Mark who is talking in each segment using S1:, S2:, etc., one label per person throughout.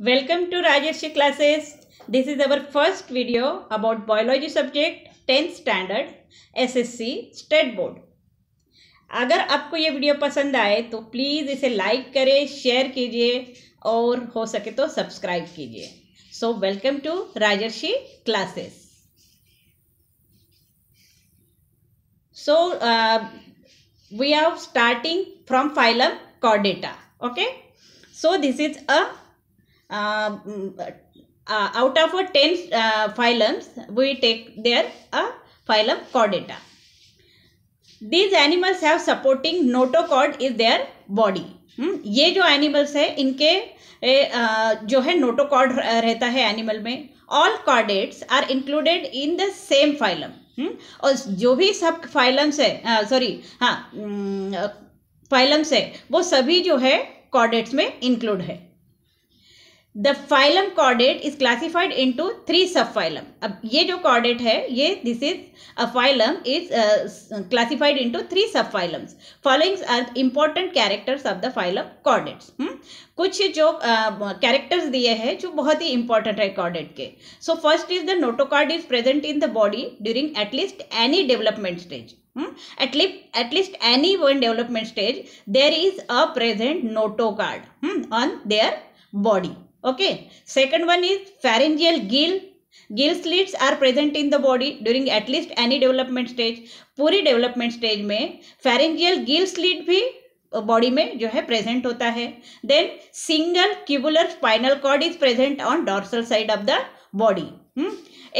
S1: Welcome to Rajarshi classes this is our first video about biology subject tenth standard S S C state board अगर आपको ये video पसंद आए तो please इसे लाइक करें शेयर कीजिए और हो सके तो सब्सक्राइब कीजिए so welcome to Rajarshi classes so we are starting from phylum कॉडेटा okay so this is a Um, uh, out of a 10 uh, phylums, we take their phylum chordata. These animals have supporting notochord is their body. Hmm? ये जो animals है इनके ए, आ, uh, जो है notochord रहता है animal में all chordates are included in the same phylum और जो भी सब फाइलम्स है सॉरी हाँ फाइलम्स mm, है वो सभी जो है कॉर्डेट्स में इंक्लूड है the phylum chordate is classified to three sub phylum अब ये जो कॉर्डेट है ये this is a phylum is classified to three sub phylums followings are important characters of the phylum chordates कुछ जो कैरेक्टर्स uh, दिए हैं जो बहुत ही इंपॉर्टेंट है कॉर्डेट के so first is the notochord is present in the body during at least any development stage at least at least any one development stage development is a present a present notochord hmm, Okay. Second one is pharyngeal gill. Gill slits are present in the body during at least any development stage पूरी development stage में pharyngeal gill slit भी body में जो है present होता है then single tubular spinal cord is present on dorsal side of the body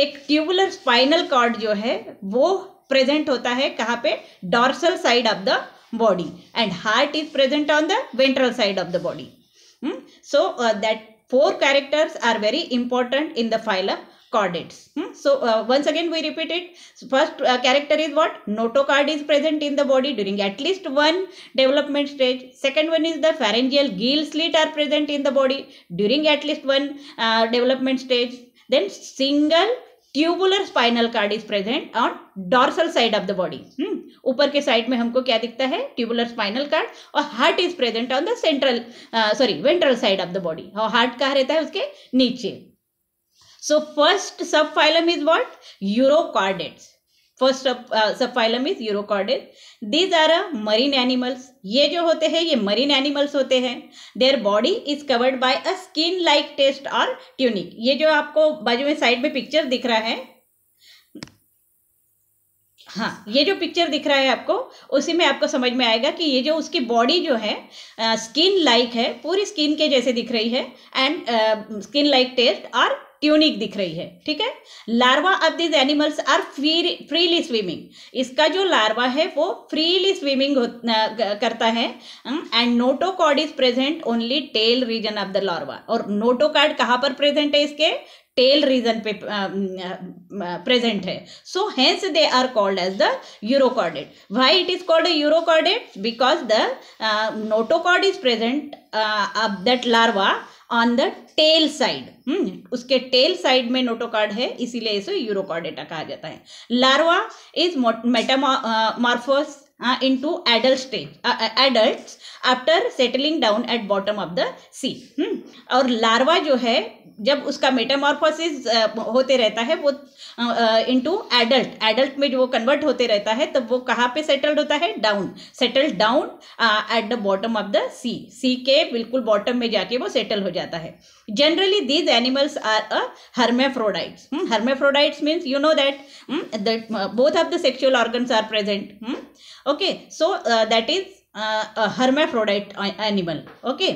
S1: एक tubular spinal cord जो है वो प्रेजेंट होता है कहाँ पे dorsal side of the body and heart is present on the ventral side of the body so that four characters are very important in the phylum uh, chordates. Hmm? So uh, once again we repeat it. So first uh, character is what? Notocard is present in the body during at least one development stage. Second one is the pharyngeal gill slit are present in the body during at least one uh, development stage. Then single tubular spinal cord is present on dorsal side of the body ऊपर के side में हमको क्या दिखता है tubular spinal cord और heart is present on the central sorry ventral side of the body और heart कहा रहता है उसके नीचे so first subphylum is what urochordates first subphylum is urochordate these are a marine animals ये जो होते हैं ये मरीन एनिमल्स होते हैं their body is covered by a skin like test और ट्यूनिक ये जो आपको बाजू में साइड में पिक्चर दिख रहा है हाँ ये जो पिक्चर दिख रहा है आपको उसी में आपको समझ में आएगा कि ये जो उसकी बॉडी जो है स्किन लाइक है पूरी स्किन के जैसे दिख रही है एंड स्किन लाइक टेस्ट और ट्यूनिक दिख रही है ठीक है larva of these animals are free freely swimming इसका जो लार्वा है वो फ्रीली स्विमिंग करता है and notochord is present only tail region of the larva और नोटोकॉड कहाँ पर प्रेजेंट है इसके टेल रीजन पे प्रेजेंट अं, अं, अं, है so hence they are called as the urochordate why it is called यूरोकॉर्डेड because the notochord is present of that larva on the tail side उसके tail side में notochord है इसीलिए इसे Urochordata कहा जाता है larva is metamorphose into adult stage adult after settling down at bottom of the sea और larva जो है जब उसका मेटामॉर्फोसिस uh, होते रहता है वो इनटू एडल्ट एडल्ट में जो वो कन्वर्ट होते रहता है तब वो कहाँ पे सेटल्ड होता है down settled down at the bottom of the sea sea के बिल्कुल बॉटम में जाके वो सेटल हो जाता है generally these animals are a hermaphrodites hermaphrodites means you know that both of the sexual organs are present okay so that is hermaphrodite animal okay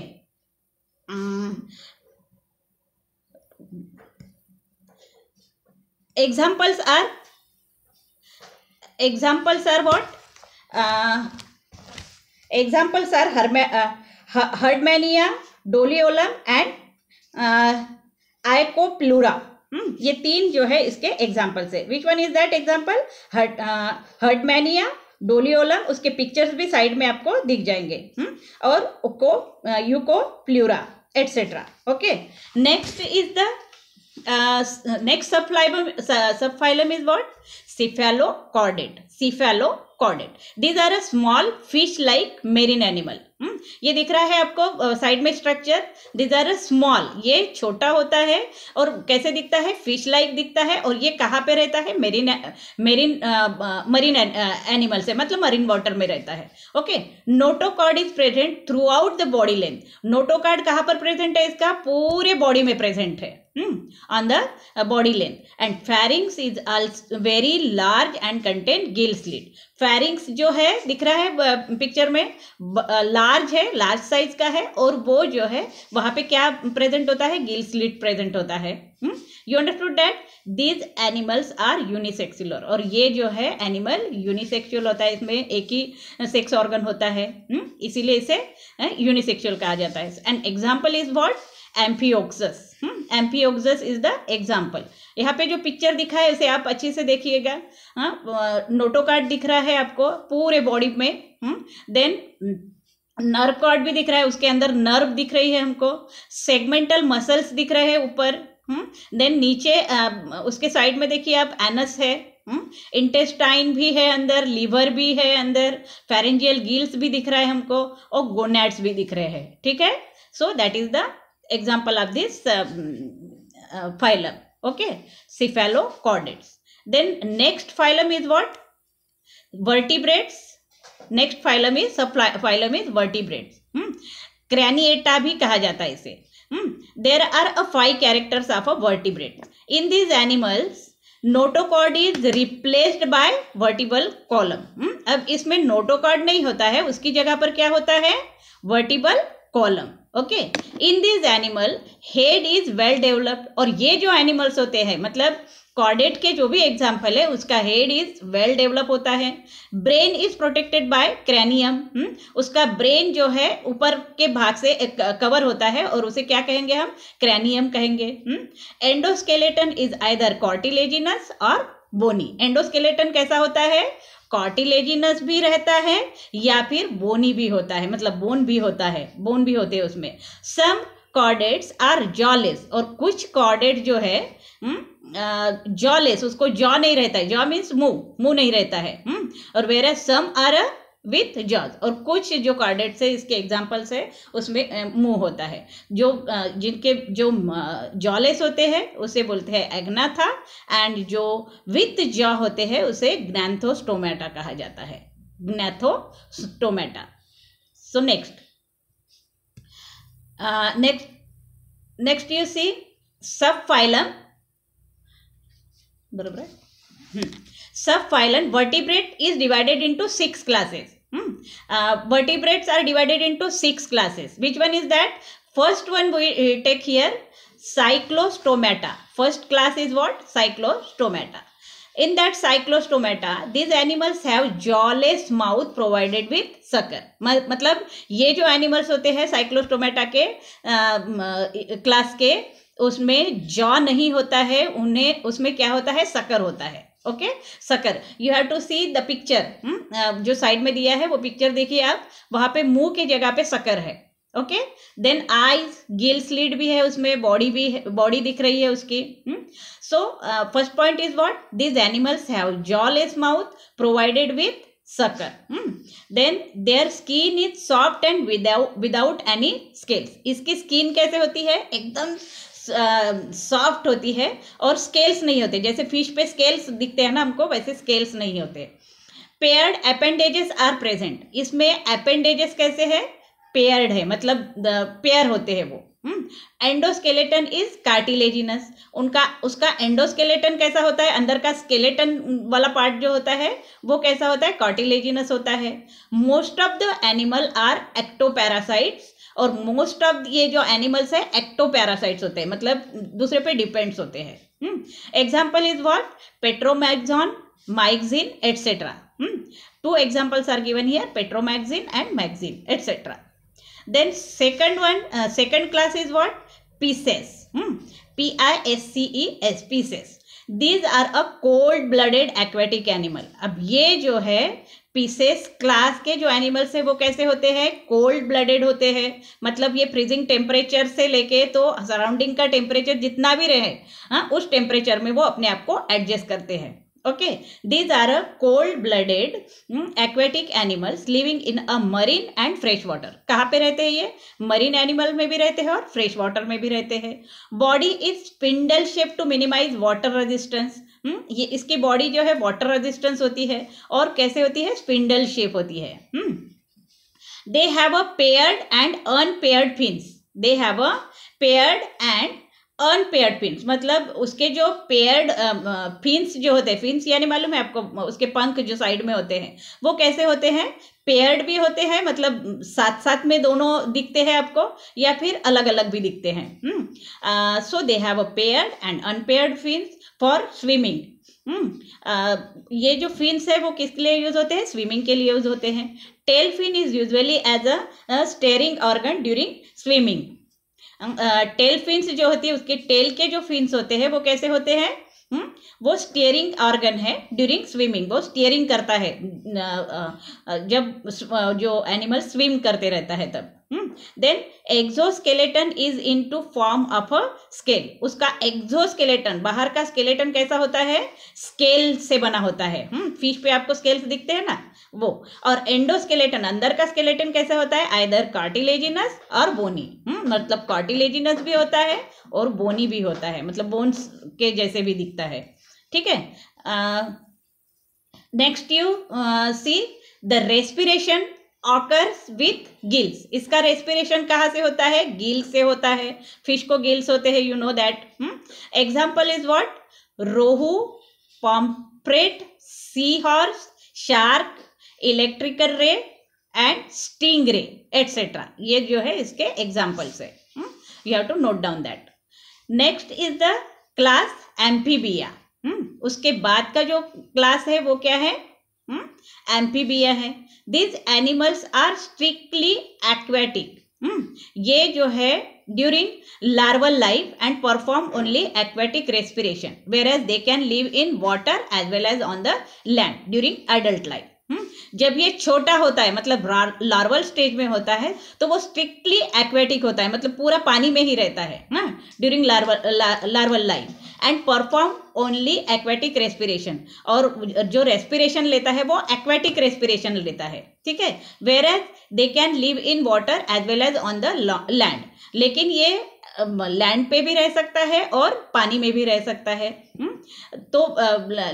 S1: examples are examples are what examples are हरमे Herdmania Doliolum and Oikopleura ये तीन जो है इसके examples है which one is that example Herdmania Doliola उसके pictures भी side में आपको दिख जाएंगे हुँ? हम्म? और Oikopleura etcetera okay next is the sub uh, next sub uh, is is cephalochordate cephalochordate are are a small fish like marine animal ये दिख रहा है आपको साइड uh, में structure these are a small ये छोटा होता है और कैसे दिखता है फिश लाइक दिखता है और ये कहाँ पे रहता है मेरीन मेरीन मरीन एनिमल से मतलब मरीन वाटर में रहता है okay notochord is present throughout the body length notochord कहाँ पर प्रेजेंट है इसका पूरे बॉडी में प्रेजेंट है hmm, on the uh, body length and pharynx is also very large and contain gill slit pharynx जो है दिख रहा है पिक्चर में लार्ज है लार्ज साइज का है और वो जो है वहां पे क्या प्रेजेंट होता है गिल स्लिट प्रेजेंट होता है you understood that these animals are unisexual और ये जो है एनिमल यूनिसेक्सुअल होता है इसमें एक ही सेक्स ऑर्गन होता है hmm? इसीलिए इसे यूनिसेक्सुअल कहा जाता है an example is what amphioxus amphioxus is the example यहाँ पे जो पिक्चर दिखा है इसे आप अच्छे से देखिएगा हाँ नोटोकार्ड दिख रहा है आपको पूरे बॉडी में देन नर्व कार्ड भी दिख रहा है उसके अंदर नर्व दिख रही है हमको सेगमेंटल मसल्स दिख रहे हैं ऊपर देन hmm? नीचे आ, उसके साइड में देखिए आप एनस है इंटेस्टाइन hmm? भी है अंदर लीवर भी है अंदर फेरेंजियल गिल्स भी दिख रहा है हमको और गोनेट्स भी दिख रहे हैं ठीक है so that is the example of this uh, uh, phylum okay cephalochordates then next phylum is what vertebrates next phylum is phylum is vertebrates hmm craniata bhi kaha jata hai ise hmm there are a five characters of a vertebrate in these animals notochord is replaced by vertebral column अब इसमें notochord नहीं होता है उसकी जगह पर क्या होता है vertebral column okay in this animal head is well developed और ये जो एनिमल्स होते हैं मतलब कॉर्डेट के जो भी एग्जाम्पल है उसका हेड इज वेल डेवलप होता है brain is protected by cranium उसका ब्रेन जो है ऊपर के भाग से कवर होता है और उसे क्या कहेंगे हम क्रैनियम कहेंगे एंडोस्केलेटन इज आइदर कॉर्टिलेजिनस और बोनी एंडोस्केलेटन कैसा होता है कॉटिलेजिनस भी रहता है या फिर बोनी भी होता है मतलब बोन भी होता है बोन भी होते हैं उसमें सम कॉर्डेट्स आर जॉलेस और कुछ कॉर्डेट जो है हम्म, जॉलेस उसको जॉ नहीं रहता है जॉ मीन्स मुंह मुंह नहीं रहता है हुँ? हम्म, और whereas some are with jaws और कुछ जो कार्डेट्स है इसके एग्जाम्पल्स है उसमें मुंह होता है जो जिनके जो जॉलेस होते हैं उसे बोलते हैं एग्नाथा एंड जो विथ जॉ होते हैं उसे ग्नैथोस्टोमेटा कहा जाता है Gnathostomata so next next next you see subphylum बराबर subphylum vertebrate is divided into six classes vertebrates are divided to six classes which one is that first one we take here Cyclostomata first class is what Cyclostomata in that Cyclostomata these animals have jawless mouth provided with sucker मतलब ये जो animals होते हैं Cyclostomata के class के उसमें jaw नहीं होता है उन्हें उसमें क्या होता है सकर होता है okay sucker you have to see the picture जो साइड में दिया है वो पिक्चर देखिए आप वहां पे मुंह के जगह पे सकर है okay then eyes gill slit भी है उसमें बॉडी भी बॉडी दिख रही है उसकी so first point is what this animals have jawless mouth provided with sucker then their skin is soft and without any scales इसकी स्किन कैसे होती है एकदम सॉफ्ट होती है और स्केल्स नहीं होते जैसे फिश पे स्केल्स दिखते हैं ना हमको वैसे स्केल्स नहीं होते पेयर्ड अपेंडेजेस आर प्रेजेंट इसमें अपेंडेजेस कैसे है पेयर्ड है मतलब पेयर होते हैं वो एंडोस्केलेटन इज कार्टिलेजिनस उनका उसका एंडोस्केलेटन कैसा होता है अंदर का स्केलेटन वाला पार्ट जो होता है वो कैसा होता है कार्टिलेजिनस होता है most of the animal are ectoparasites और मोस्ट ऑफ ये जो एनिमल्स है एक्टो पैरासाइट्स होते हैं मतलब दूसरे पे डिपेंड्स होते हैं example is what Petromyzon Myxine etcetera two examples are given here Petromyzon and Myxine etcetera then second one second class is what Pisces P I S C E S Pisces these are a cold blooded aquatic animal अब ये जो है pieces class के जो animals है वो कैसे होते हैं कोल्ड ब्लडेड होते हैं मतलब ये फ्रीजिंग टेम्परेचर से लेके तो सराउंडिंग का टेम्परेचर जितना भी रहे हाँ उस टेम्परेचर में वो अपने आप को एडजस्ट करते हैं okay these are a cold blooded aquatic animals living in a marine and fresh water kahan pe rehte hai ye marine animal mein bhi rehte hai aur fresh water mein bhi rehte hai body is spindle shaped to minimize water resistance hmm, ye iski body jo hai water resistance hoti hai aur kaise hoti hai spindle shape hoti hai hmm. they have a paired and unpaired fins they have a paired and unpaired fins मतलब उसके जो paired fins um, uh, जो होते हैं fins यानी मालूम है आपको उसके पंख जो साइड में होते हैं वो कैसे होते हैं पेयर्ड भी होते हैं मतलब साथ साथ में दोनों दिखते हैं आपको या फिर अलग अलग भी दिखते हैं so they have a paired and unpaired fins for swimming ये जो फिन्स है वो किसके लिए यूज होते हैं स्विमिंग के लिए यूज होते हैं tail fin is usually as a steering organ during swimming tail fins जो होती है उसके टेल के जो फिन्स होते हैं वो कैसे होते हैं हम्म, वो स्टीयरिंग ऑर्गन है ड्यूरिंग स्विमिंग वो स्टीयरिंग करता है जब जो एनिमल स्विम करते रहता है तब then exoskeleton is in to form of a scale उसका एक्सोस्केलेटन बाहर का स्केलेटन कैसा होता है स्केल से बना होता है हम्म hmm. फिश पे आपको स्केल्स दिखते हैं ना वो और एंडोस्केलेटन अंदर का स्केलेटन कैसा होता है आइदर कार्टिलेजिनस और बोनी हम्म hmm. मतलब कार्टिलेजिनस भी होता है और बोनी भी होता है मतलब बोन्स के जैसे भी दिखता है ठीक है next you see the respiration occurs with gills इसका रेस्पिरेशन कहाँ से होता है गिल्स से होता है फिश को गिल्स होते हैं you know that example is what rohu pomfret sea horse shark electrical ray and sting ray etcetera ये जो है इसके एग्जाम्पल्स है you have to note down that next is the class Amphibia उसके बाद का जो क्लास है वो क्या है एम्पीबिया hmm? है these animals are strictly aquatic ये जो है during larval life and perform only aquatic respiration whereas they can live in water as well as on the land during adult life जब ये छोटा होता है मतलब लार्वल स्टेज में होता है तो वो स्ट्रिक्टली एक्वेटिक होता है मतलब पूरा पानी में ही रहता है during larval larval life and perform only aquatic respiration और जो रेस्पिरेशन लेता है वो एक्वेटिक रेस्पिरेशन लेता है ठीक है whereas they can live in water as well as on the land लेकिन ये लैंड पे भी रह सकता है और पानी में भी रह सकता है हम्म? तो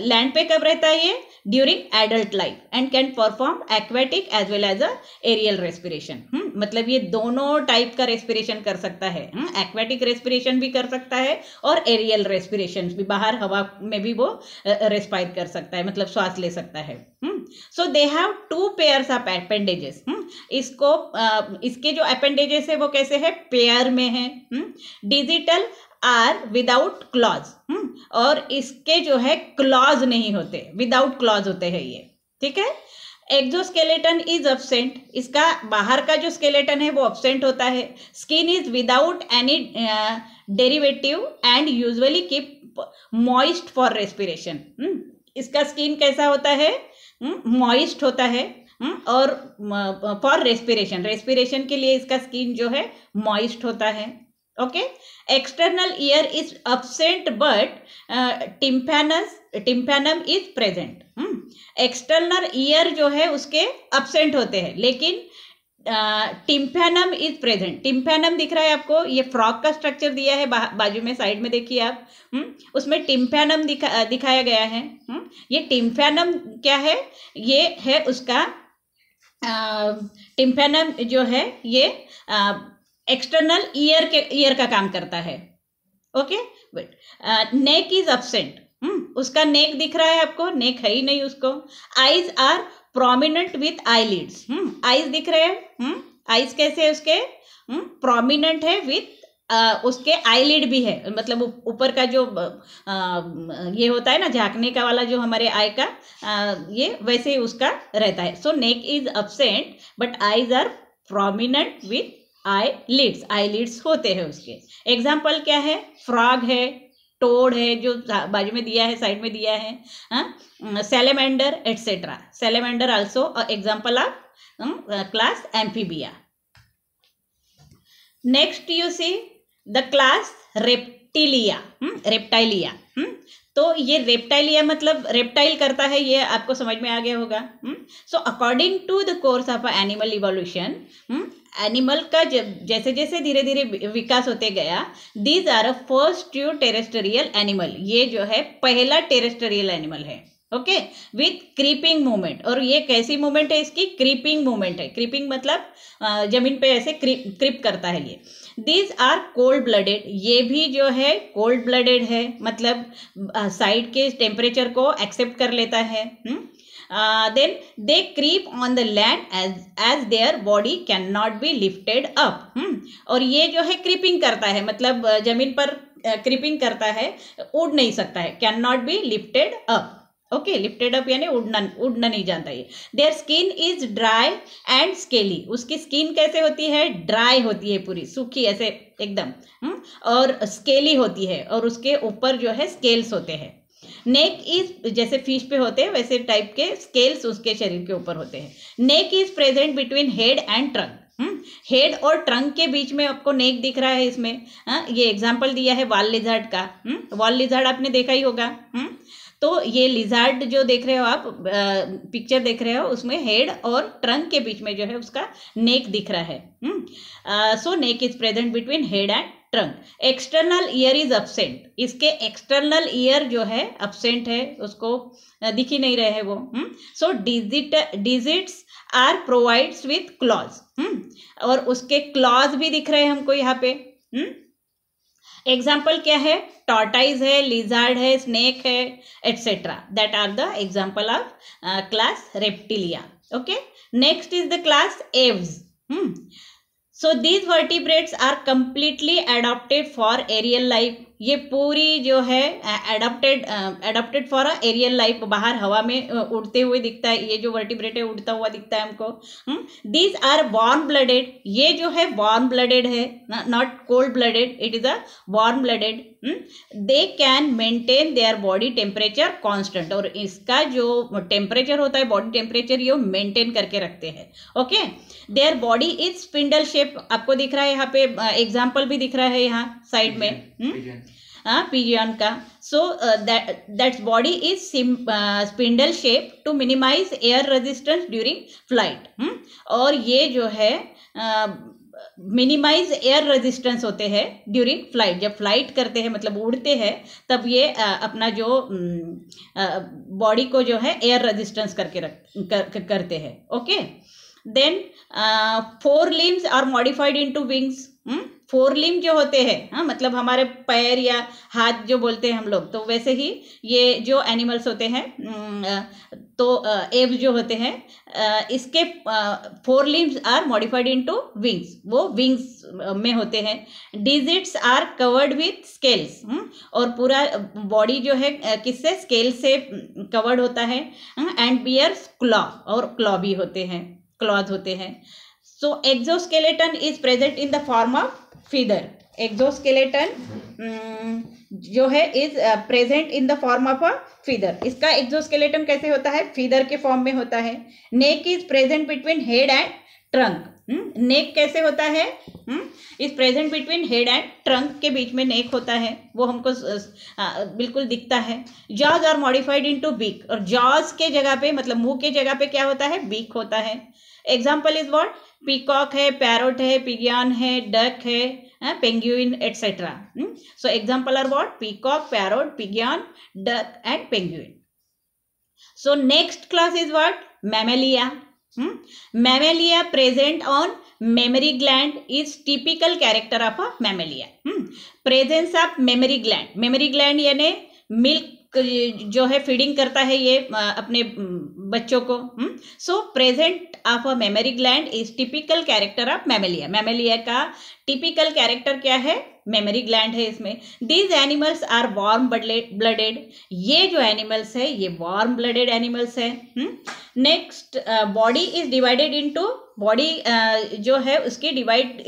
S1: लैंड पे कब रहता है ये during adult life and can perform aquatic as well as a aerial respiration मतलब ये दोनों टाइप का रेस्पिरेशन कर सकता है एक्वेटिक हम्म? रेस्पिरेशन भी कर सकता है और एरियल रेस्पिरेशन भी बाहर हवा में भी वो रेस्पायर कर सकता है मतलब श्वास ले सकता है so they have two pairs of appendages इसको इसके जो अपेंडेजेस है वो कैसे है पेयर में है डिजिटल आर विदाउट क्लॉज और इसके जो है क्लॉज नहीं होते विदाउट क्लॉज होते हैं ये ठीक है एक्सोस्केलेटन इज अब्सेंट इसका बाहर का जो स्केलेटन है वो अब्सेंट होता है skin is without any derivative and usually keep moist for respiration इसका स्किन कैसा होता है मॉइस्ट हम्म? होता है हम्म, और फॉर रेस्पिरेशन रेस्पिरेशन के लिए इसका स्किन जो है मॉइस्ट होता है okay external ear is absent but tympanus tympanum is present external ear जो है उसके अब्सेंट होते हैं लेकिन टिम्फेनम इज प्रेजेंट टिम्फेनम दिख रहा है आपको ये फ्रॉक का स्ट्रक्चर दिया है बा, बाजू में साइड में देखिए आप हुँ? हम्म, उसमें टिम्फेनम दिखा दिखाया गया है हुँ? हम्म, ये टिम्फेनम क्या है ये है उसका टिम्पेनम जो है ये एक्सटर्नल ईयर के ईयर का काम करता है okay but neck is absent उसका नेक दिख रहा है आपको नेक है ही नहीं उसको eyes are prominent with eyelids eyes दिख रहे हैं आईज हम्म, कैसे हम्म, है उसके प्रोमिनेंट है विथ आ, उसके आईलिड भी है मतलब ऊपर का जो आ, ये होता है ना झांकने का वाला जो हमारे आई का आ, ये वैसे ही उसका रहता है so neck is absent but eyes are prominent with eyelids eyelids होते हैं उसके एग्जाम्पल क्या है फ्रॉग है टोड है जो बाजू में दिया है साइड में दिया है salamander etcetera salamander also example of class Amphibia next you see the class Reptilia Reptilia तो ये रेप्टाइलिया मतलब रेप्टाइल करता है ये आपको समझ में आ गया होगा so according to the course of animal evolution animal का जैसे जैसे धीरे धीरे विकास होते गया these are a first true terrestrial animal ये जो है पहला टेरेस्टोरियल एनिमल है ओके विथ क्रीपिंग मूवमेंट और ये कैसी मूवमेंट है इसकी क्रीपिंग मूवमेंट है क्रीपिंग मतलब जमीन पे ऐसे क्रिप क्रिप करता है ये दीज आर कोल्ड ब्लडेड ये भी जो है कोल्ड ब्लडेड है मतलब साइड के टेम्परेचर को एक्सेप्ट कर लेता है then they creep on the land as as their body can not be lifted up और ये जो है क्रीपिंग करता है मतलब जमीन पर क्रीपिंग करता है उड़ नहीं सकता है can not be lifted up okay lifted up यानी उड़ना उड़ना नहीं जानता ये their skin is dry and scaly उसकी स्किन कैसे होती है ड्राई होती है पूरी सूखी ऐसे एकदम हुँ? हम्म, और स्केली होती है और उसके ऊपर जो है स्केल्स होते हैं नेक इज जैसे फिश पे होते हैं वैसे टाइप के स्केल्स उसके शरीर के ऊपर होते हैं neck is present between head and trunk head और ट्रंक के बीच में आपको नेक दिख रहा है इसमें हा? ये एग्जाम्पल दिया है वाल लिजर्ड का वॉल हम्म, लिजर्ड आपने देखा ही होगा हुँ? हम्म, तो ये लिजार्ड जो देख रहे हो आप पिक्चर देख रहे हो उसमें हेड और ट्रंक के बीच में जो है उसका नेक दिख रहा है so neck is present between head and trunk external ear is absent इसके एक्सटर्नल ईयर जो है अपसेंट है उसको दिख ही नहीं रहे वो so digit digits are provides with claws और उसके क्लॉज भी दिख रहे हैं हमको यहाँ पे हुँ? हम्म। एग्जाम्पल क्या है टॉर्टाइज है लिजार्ड है स्नेक है etcetera that are the example of class Reptilia okay next is the class Aves so these vertebrates are completely adapted for aerial life ये पूरी जो है adapted adapted for a aerial life बाहर हवा में उड़ते हुए दिखता है ये जो है उड़ता हुआ दिखता है हमको दीज आर बॉर्न ब्लडेड ये जो है वार्म ब्लडेड है not cold blooded it is a born blooded they can maintain their body temperature constant और इसका जो टेम्परेचर होता है बॉडी टेम्परेचर ये मेंटेन करके रखते हैं okay their body is spindle shape आपको दिख रहा है यहाँ पे एग्जाम्पल भी दिख रहा है यहाँ साइड में हम्म, हाँ, पीरियन का so so body is sim spindle shape to minimize air resistance during flight और ये जो है मिनिमाइज एयर रेजिस्टेंस होते हैं ड्यूरिंग फ्लाइट जब फ्लाइट करते हैं मतलब उड़ते हैं तब ये आ, uh, अपना जो बॉडी um, uh, को जो है एयर रेजिस्टेंस करके रख कर, करते हैं okay then fore limbs are modified into wings fore limb जो होते हैं हाँ मतलब हमारे पैर या हाथ जो बोलते हैं हम लोग तो वैसे ही ये जो एनिमल्स होते हैं तो एब्स जो होते हैं इसके fore limbs are modified into wings वो विंग्स में होते हैं digits are covered with scales और पूरा बॉडी जो है किससे स्केल से कवर्ड होता है एंड बियर क्लॉ और क्लॉ भी होते हैं क्लॉथ होते हैं so exoskeleton is present in the form of feather exoskeleton hmm. Hmm, जो है is present in the form of a feather इसका एक्सोस्केलेटन कैसे होता है फीदर के फॉर्म में होता है neck is present between head and trunk neck कैसे होता है is present between head and trunk के बीच में नेक होता है वो हमको uh, uh, बिल्कुल दिखता है jaws are modified into beak और जॉज के जगह पे मतलब मुंह के जगह पे क्या होता है बीक होता है एग्जाम्पल इज वॉट पीकॉक है पैरोट है पिगियान है डक है penguin etcetera so example are what peacock parrot pigeon duck and penguin so next class is what mammalia mammalia present on memory gland is typical character of a mammalia presence of memory gland memory gland यानी milk जो है feeding करता है ये अपने बच्चों को so present of a memory gland is typical character of mammalia mammalia का टिपिकल कैरेक्टर क्या है मेमरी ग्लैंड है इसमें these animals are warm blooded ये जो एनिमल्स है ये वार्म ब्लडेड एनिमल्स है next body is divided to body जो है उसकी डिवाइड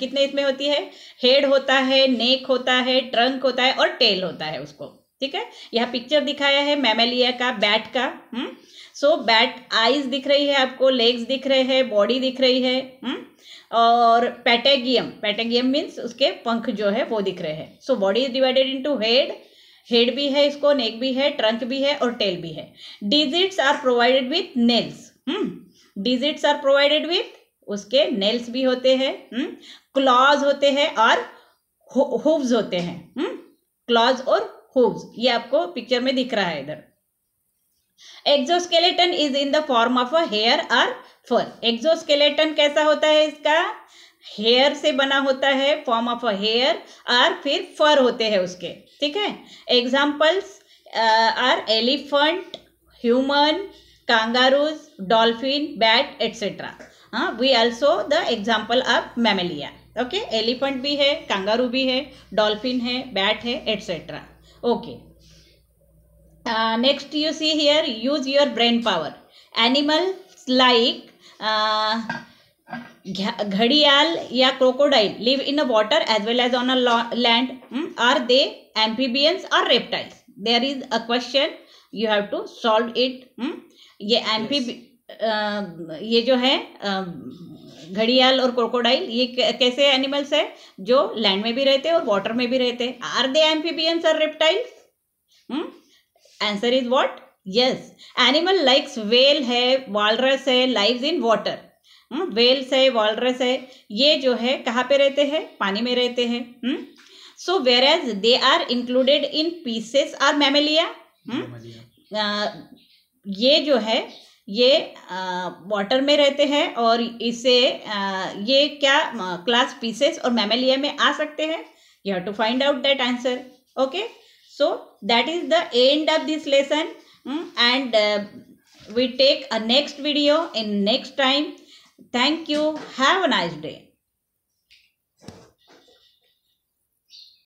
S1: कितने इसमें होती है हेड होता है नेक होता है ट्रंक होता है और टेल होता है उसको ठीक है यहाँ पिक्चर दिखाया है मैमेलिया का बैट का hmm so so, bat eyes दिख रही है आपको लेग्स दिख रहे हैं बॉडी दिख रही है हम्म और पैटेगियम पैटेगियम मीन्स उसके पंख जो है वो दिख रहे हैं so body is divided into head head भी है इसको नेक भी है ट्रंक भी है और टेल भी है digits are provided with nails hmm digits are provided with उसके नेल्स भी होते हैं क्लॉज हम्म? होते हैं और हुव्स होते हैं क्लॉज हम्म? और hooves ये आपको पिक्चर में दिख रहा है इधर exoskeleton is in the form of a hair और फर एक्सोस्केलेटन कैसा होता है इसका हेयर से बना होता है फॉर्म ऑफ अ हेयर और फिर फर होते हैं उसके ठीक है examples are elephant human kangaroos dolphin bat etcetera हाँ we also the example of mammalia okay elephant भी है कांगारू भी है डॉल्फिन है बैट है etcetera okay uh, next you see here use your brain power animals like uh, घड़ियाल या crocodile live in a water as well as on a land are they amphibians और reptiles there is a question you have to solve it ये amphib uh, ये जो है um, घड़ियाल और crocodile ये कैसे एनिमल्स है जो लैंड में भी रहते हैं और वाटर में भी रहते हैं आर दे एम्फीबियंस और reptiles answer is what yes animal likes whale है वॉलरस है लाइव इन वॉटर वेल्स है वॉलरस है ये जो है कहाँ पे रहते हैं पानी में रहते हैं so whereas they are included in pisces are mammalia ये जो है ये वाटर में रहते हैं और इसे आ, ये क्या क्लास पीसेस और मेमेलिया में आ सकते हैं you have to find out that answer okay so that is the end of this lesson and we take a next video in next time thank you have a nice day